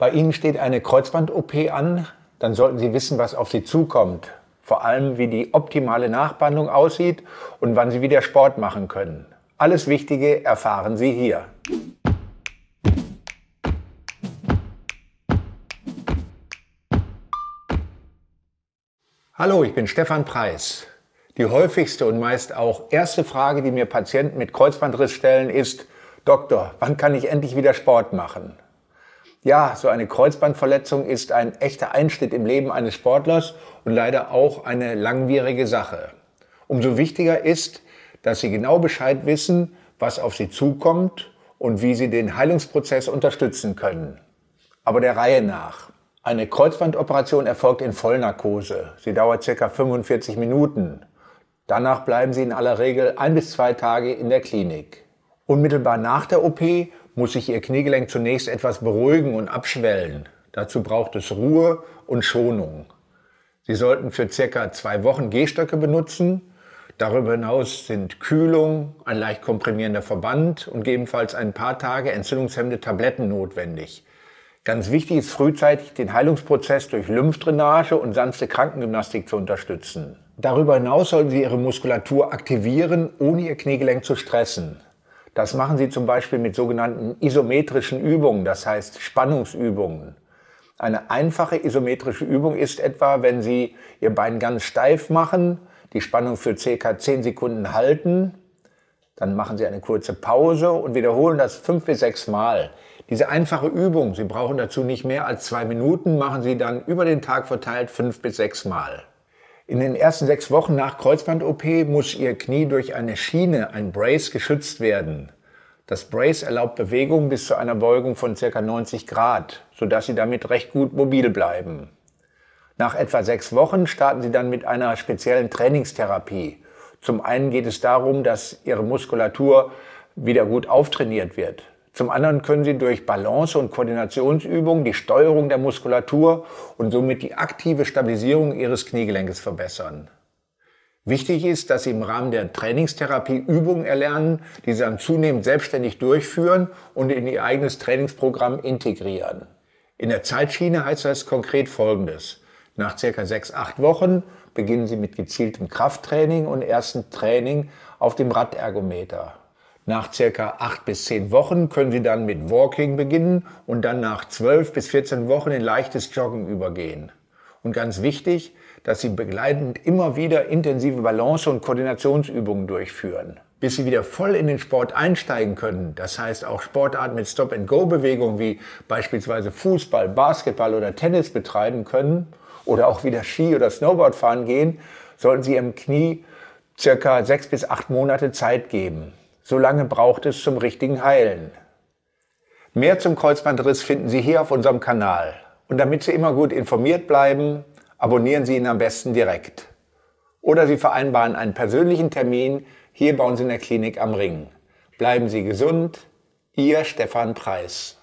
Bei Ihnen steht eine Kreuzband-OP an, dann sollten Sie wissen, was auf Sie zukommt. Vor allem, wie die optimale Nachbehandlung aussieht und wann Sie wieder Sport machen können. Alles Wichtige erfahren Sie hier. Hallo, ich bin Stefan Preis. Die häufigste und meist auch erste Frage, die mir Patienten mit Kreuzbandriss stellen, ist, Doktor, wann kann ich endlich wieder Sport machen? Ja, so eine Kreuzbandverletzung ist ein echter Einschnitt im Leben eines Sportlers und leider auch eine langwierige Sache. Umso wichtiger ist, dass Sie genau Bescheid wissen, was auf Sie zukommt und wie Sie den Heilungsprozess unterstützen können. Aber der Reihe nach. Eine Kreuzbandoperation erfolgt in Vollnarkose. Sie dauert ca. 45 Minuten. Danach bleiben Sie in aller Regel ein bis zwei Tage in der Klinik. Unmittelbar nach der OP muss sich ihr Kniegelenk zunächst etwas beruhigen und abschwellen. Dazu braucht es Ruhe und Schonung. Sie sollten für circa zwei Wochen Gehstöcke benutzen. Darüber hinaus sind Kühlung, ein leicht komprimierender Verband und gegebenenfalls ein paar Tage entzündungshemmende Tabletten notwendig. Ganz wichtig ist frühzeitig den Heilungsprozess durch Lymphdrainage und sanfte Krankengymnastik zu unterstützen. Darüber hinaus sollten Sie Ihre Muskulatur aktivieren, ohne Ihr Kniegelenk zu stressen. Das machen sie zum Beispiel mit sogenannten isometrischen Übungen, das heißt Spannungsübungen. Eine einfache isometrische Übung ist etwa, wenn Sie Ihr Bein ganz steif machen, die Spannung für ca. 10 Sekunden halten, dann machen Sie eine kurze Pause und wiederholen das fünf bis sechs Mal. Diese einfache Übung, Sie brauchen dazu nicht mehr als zwei Minuten, machen Sie dann über den Tag verteilt fünf bis sechs Mal. In den ersten sechs Wochen nach Kreuzband-OP muss Ihr Knie durch eine Schiene, ein Brace, geschützt werden. Das Brace erlaubt Bewegung bis zu einer Beugung von ca. 90 Grad, sodass Sie damit recht gut mobil bleiben. Nach etwa sechs Wochen starten Sie dann mit einer speziellen Trainingstherapie. Zum einen geht es darum, dass Ihre Muskulatur wieder gut auftrainiert wird. Zum anderen können sie durch Balance- und Koordinationsübungen die Steuerung der Muskulatur und somit die aktive Stabilisierung ihres Kniegelenkes verbessern. Wichtig ist, dass sie im Rahmen der Trainingstherapie Übungen erlernen, die sie dann zunehmend selbstständig durchführen und in ihr eigenes Trainingsprogramm integrieren. In der Zeitschiene heißt das konkret Folgendes. Nach circa sechs, acht Wochen beginnen sie mit gezieltem Krafttraining und ersten Training auf dem Radergometer. Nach circa acht bis zehn Wochen können Sie dann mit Walking beginnen und dann nach zwölf bis 14 Wochen in leichtes Joggen übergehen. Und ganz wichtig, dass Sie begleitend immer wieder intensive Balance- und Koordinationsübungen durchführen, bis Sie wieder voll in den Sport einsteigen können. Das heißt, auch Sportarten mit Stop-and-Go-Bewegungen wie beispielsweise Fußball, Basketball oder Tennis betreiben können oder auch wieder Ski oder Snowboard fahren gehen, sollten Sie Ihrem Knie circa sechs bis acht Monate Zeit geben. So lange braucht es zum richtigen Heilen. Mehr zum Kreuzbandriss finden Sie hier auf unserem Kanal. Und damit Sie immer gut informiert bleiben, abonnieren Sie ihn am besten direkt. Oder Sie vereinbaren einen persönlichen Termin hier bei uns in der Klinik am Ring. Bleiben Sie gesund, Ihr Stefan Preis.